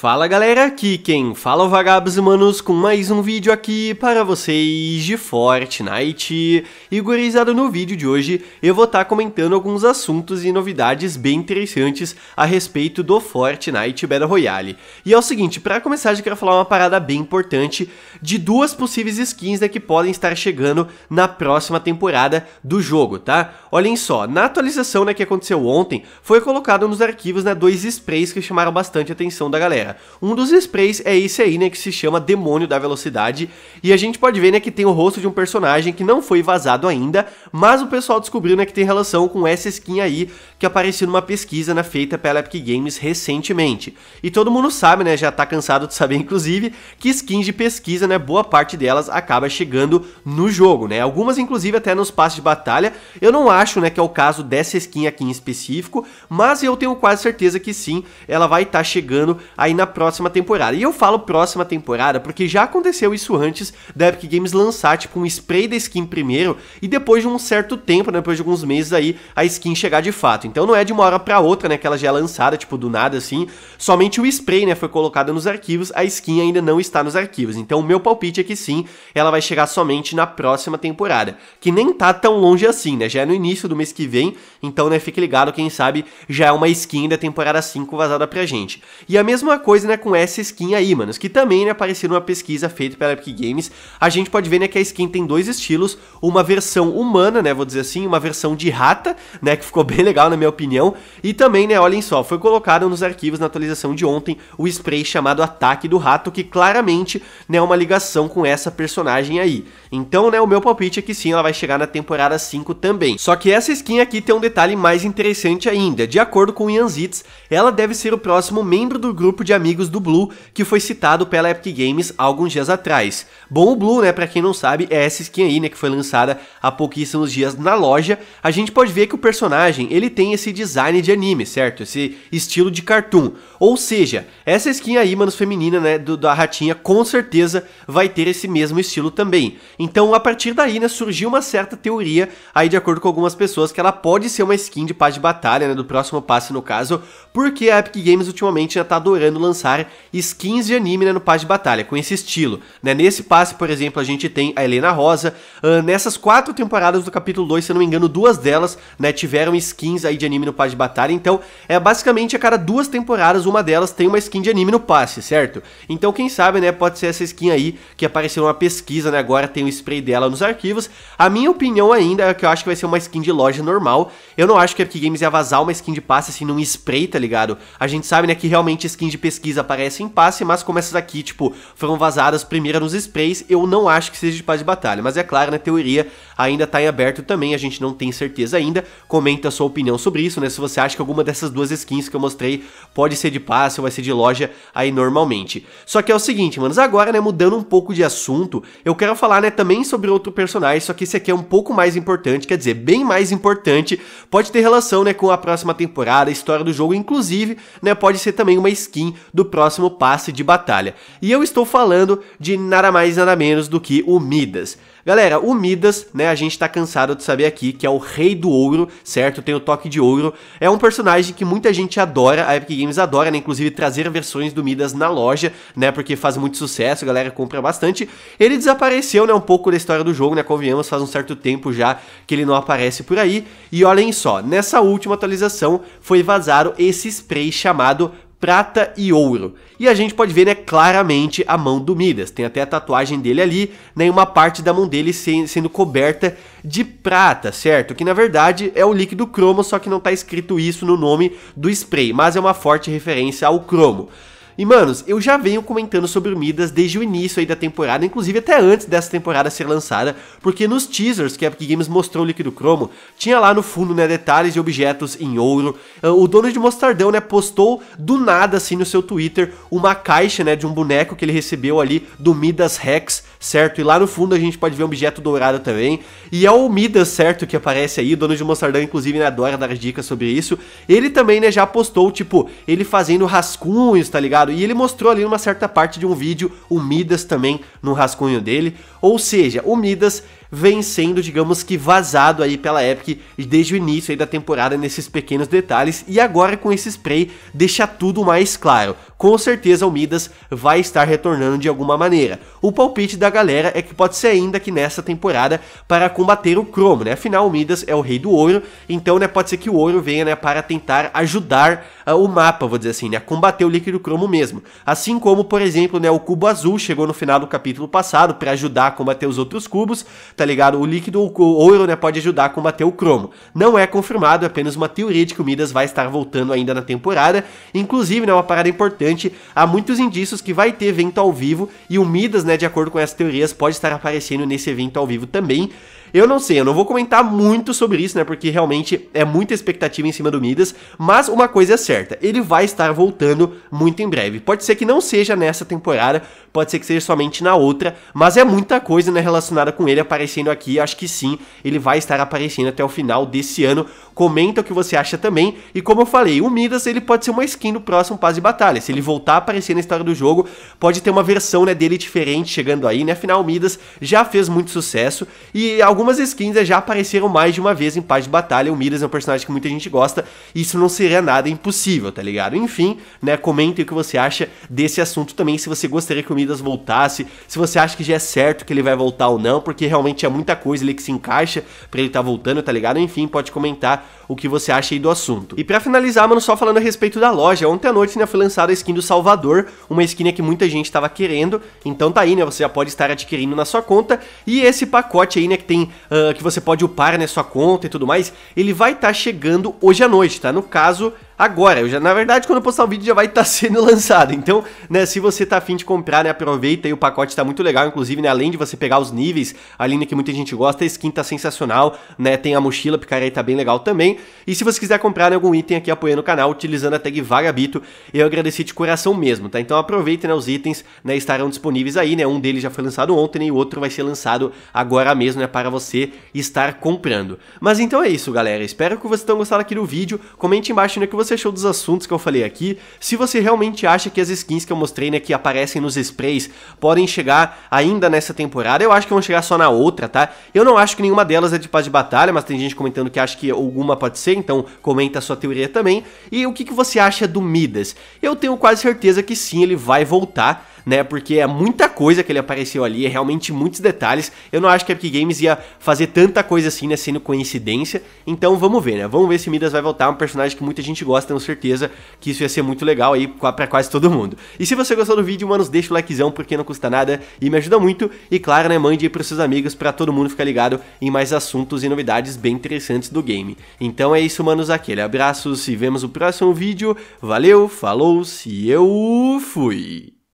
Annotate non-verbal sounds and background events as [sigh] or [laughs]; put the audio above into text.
Fala galera, aqui quem fala é o Vagabos manos com mais um vídeo aqui para vocês de Fortnite. E gurizada, no vídeo de hoje eu vou estar tá comentando alguns assuntos e novidades bem interessantes a respeito do Fortnite Battle Royale. E é o seguinte, para começar eu quero falar uma parada bem importante de duas possíveis skins né, que podem estar chegando na próxima temporada do jogo, tá? Olhem só, na atualização né, que aconteceu ontem, foi colocado nos arquivos né, dois sprays que chamaram bastante a atenção da galera galera. Um dos sprays é esse aí, né, que se chama Demônio da Velocidade, e a gente pode ver, né, que tem o rosto de um personagem que não foi vazado ainda, mas o pessoal descobriu, né, que tem relação com essa skin aí, que apareceu numa pesquisa né, feita pela Epic Games recentemente. E todo mundo sabe, né, já tá cansado de saber, [laughs] inclusive, que skins de pesquisa, né, boa parte delas acaba chegando no jogo, né, algumas inclusive até nos passos de batalha, eu não acho, né, que é o caso dessa skin aqui em específico, mas eu tenho quase certeza que sim, ela vai estar tá chegando aí na próxima temporada. E eu falo próxima temporada porque já aconteceu isso antes da Epic Games lançar, tipo, um spray da skin primeiro e depois de um certo tempo, né, depois de alguns meses aí, a skin chegar de fato. Então não é de uma hora pra outra, né, que ela já é lançada, tipo, do nada assim. Somente o spray, né, foi colocado nos arquivos, a skin ainda não está nos arquivos. Então o meu palpite é que sim, ela vai chegar somente na próxima temporada, que nem tá tão longe assim, né, já é no início do mês que vem, então, né, fique ligado, quem sabe já é uma skin da temporada 5 vazada pra gente. E a mesma coisa coisa né, com essa skin aí, mano, que também né, apareceu numa pesquisa feita pela Epic Games. A gente pode ver né, que a skin tem dois estilos, uma versão humana, né, vou dizer assim, uma versão de rata, né, que ficou [laughs] bem legal na minha opinião, e também, né, olhem só, foi colocado nos arquivos na atualização de ontem o spray chamado Ataque do Rato, que claramente né, é uma ligação com essa personagem aí. Então, né, o meu palpite é que sim, ela vai chegar na temporada 5 também. Só que essa skin aqui tem um detalhe mais interessante ainda. De acordo com o Zitz, ela deve ser o próximo membro do grupo de amigos do Blue, que foi citado pela Epic Games alguns dias atrás. Bom, o Blue, né, para quem não sabe, é essa skin aí, né, que foi lançada há pouquíssimos dias na loja. A gente pode ver que o personagem, ele tem esse design de anime, certo? Esse estilo de cartoon. Ou seja, essa skin aí, manos, feminina, né, do, da ratinha, com certeza vai ter esse mesmo estilo também. Então, a partir daí, né, surgiu uma certa teoria aí, de acordo com algumas pessoas, que ela pode ser uma skin de paz de batalha, né, do próximo passe no caso, porque a Epic Games ultimamente já tá adorando lançar lançar skins de anime né, no passe de batalha, com esse estilo. Né? Nesse passe, por exemplo, a gente tem a Helena Rosa. Uh, nessas quatro temporadas do capítulo 2, se eu não me engano, duas delas né, tiveram skins aí de anime no passe de batalha. Então, é basicamente a cada duas temporadas, uma delas tem uma skin de anime no passe, certo? Então, quem sabe, né, pode ser essa skin aí que apareceu numa pesquisa, né? Agora tem o spray dela nos arquivos. A minha opinião ainda é que eu acho que vai ser uma skin de loja normal. Eu não acho que a Epic Games ia vazar uma skin de passe assim num spray, tá ligado? A gente sabe, né, que realmente skin de pesquisa aparece em passe, mas como essas aqui, tipo, foram vazadas primeiro nos sprays, eu não acho que seja de paz de batalha. Mas é claro, na né, teoria ainda tá em aberto também, a gente não tem certeza ainda. Comenta a sua opinião sobre isso, né? Se você acha que alguma dessas duas skins que eu mostrei pode ser de passe ou vai ser de loja aí normalmente. Só que é o seguinte, manos, agora, né, mudando um pouco de assunto, eu quero falar, né, também sobre outro personagem, só que esse aqui é um pouco mais importante, quer dizer, bem mais importante, pode ter relação, né, com a próxima temporada, a história do jogo, inclusive, né, pode ser também uma skin do próximo passe de batalha. E eu estou falando de nada mais nada menos do que o Midas. Galera, o Midas, né, a gente tá cansado de saber aqui que é o rei do ouro, certo? Tem o toque de ouro. É um personagem que muita gente adora, a Epic Games adora, né? Inclusive trazer versões do Midas na loja, né? Porque faz muito sucesso, a galera compra bastante. Ele desapareceu, né, um pouco da história do jogo, né? Convenhamos, faz um certo tempo já que ele não aparece por aí. E olhem só, nessa última atualização foi vazado esse spray chamado prata e ouro. E a gente pode ver né, claramente a mão do Midas. Tem até a tatuagem dele ali, né, uma parte da mão dele sendo coberta de prata, certo? Que na verdade é o líquido cromo, só que não está escrito isso no nome do spray, mas é uma forte referência ao cromo. E, manos, eu já venho comentando sobre o Midas desde o início aí da temporada, inclusive até antes dessa temporada ser lançada, porque nos teasers que a Epic Games mostrou o líquido cromo, tinha lá no fundo, né, detalhes de objetos em ouro. Ah, o dono de Mostardão, né, postou do nada, assim, no seu Twitter, uma caixa, né, de um boneco que ele recebeu ali do Midas Rex, certo? E lá no fundo a gente pode ver um objeto dourado também. E é o Midas, certo, que aparece aí, dono de Mostardão, inclusive, né, adora dar dicas sobre isso. Ele também, né, já postou, tipo, ele fazendo rascunhos, tá ligado? E ele mostrou ali numa certa parte de um vídeo o Midas também no rascunho dele. Ou seja, o Midas vem sendo, digamos que vazado aí pela Epic desde o início aí da temporada nesses pequenos detalhes e agora com esse spray deixa tudo mais claro. Com certeza o Midas vai estar retornando de alguma maneira. O palpite da da galera é que pode ser ainda que nessa temporada para combater o cromo, né? Afinal, o Midas é o rei do ouro, então, né, pode ser que o ouro venha, né, para tentar ajudar uh, o mapa, vou dizer assim, né, combater o líquido cromo mesmo. Assim como, por exemplo, né, o cubo azul chegou no final do capítulo passado para ajudar a combater os outros cubos, tá ligado? O líquido o ouro, né, pode ajudar a combater o cromo. Não é confirmado, é apenas uma teoria de que o Midas vai estar voltando ainda na temporada. Inclusive, né, uma parada importante, há muitos indícios que vai ter evento ao vivo e o Midas, né, de acordo com essa teorias pode estar aparecendo nesse evento ao vivo também. Eu não sei, eu não vou comentar muito sobre isso, né? Porque realmente é muita expectativa em cima do Midas. Mas uma coisa é certa, ele vai estar voltando muito em breve. Pode ser que não seja nessa temporada, pode ser que seja somente na outra, mas é muita coisa né, relacionada com ele aparecendo aqui. Acho que sim, ele vai estar aparecendo até o final desse ano. Comenta o que você acha também. E como eu falei, o Midas ele pode ser uma skin do próximo Paz de Batalha. Se ele voltar a aparecer na história do jogo, pode ter uma versão né, dele diferente chegando aí, né? Afinal, o Midas já fez muito sucesso e Algumas skins né, já apareceram mais de uma vez em paz de batalha. O Midas é um personagem que muita gente gosta. Isso não seria nada impossível, tá ligado? Enfim, né? Comentem o que você acha desse assunto também. Se você gostaria que o Midas voltasse, se você acha que já é certo que ele vai voltar ou não, porque realmente é muita coisa ali que se encaixa para ele estar tá voltando, tá ligado? Enfim, pode comentar o que você acha aí do assunto. E para finalizar, mano, só falando a respeito da loja. Ontem à noite, né, foi lançada a skin do Salvador, uma skin que muita gente estava querendo. Então tá aí, né? Você já pode estar adquirindo na sua conta. E esse pacote aí, né, que tem uh, que você pode upar na né, sua conta e tudo mais, ele vai estar tá chegando hoje à noite, tá? No caso, agora. Eu já, na verdade, quando eu postar o vídeo já vai estar tá [laughs] sendo lançado. Então, né, se você tá afim de comprar, né, aproveita aí, o pacote tá muito legal. Inclusive, né, além de você pegar os níveis, a linha que muita gente gosta, a skin tá sensacional, né, tem a mochila picareta tá bem legal também. E se você quiser comprar né, algum item aqui apoiando o canal, utilizando a tag Vagabito, eu agradeci de coração mesmo, tá? Então aproveita, né, os itens, né, estarão disponíveis aí, né, um deles já foi lançado ontem né, e o outro vai ser lançado agora mesmo, né, para você estar comprando. Mas então é isso, galera, espero que vocês tenham gostado aqui do vídeo, comente embaixo, né, que você você achou dos assuntos que eu falei aqui, se você realmente acha que as skins que eu mostrei, né, que aparecem nos sprays, podem chegar ainda nessa temporada, eu acho que vão chegar só na outra, tá? Eu não acho que nenhuma delas é de paz de batalha, mas tem gente comentando que acha que alguma pode ser, então comenta a sua teoria também. E o que, que você acha do Midas? Eu tenho quase certeza que sim, ele vai voltar, né? Porque é muita coisa que ele apareceu ali, é realmente muitos detalhes. Eu não acho que a Epic Games ia fazer tanta coisa assim, né? Sendo coincidência. Então vamos ver, né? Vamos ver se Midas vai voltar, um personagem que muita gente gosta, tenho certeza que isso ia ser muito legal aí para quase todo mundo. E se você gostou do vídeo, manos, deixa o likezão porque não custa nada e me ajuda muito. E claro, né? Mande aí pros seus amigos para todo mundo ficar ligado em mais assuntos e novidades bem interessantes do game. Então é isso, manos. Aquele abraço, se vemos no próximo vídeo. Valeu, falou, se eu fui!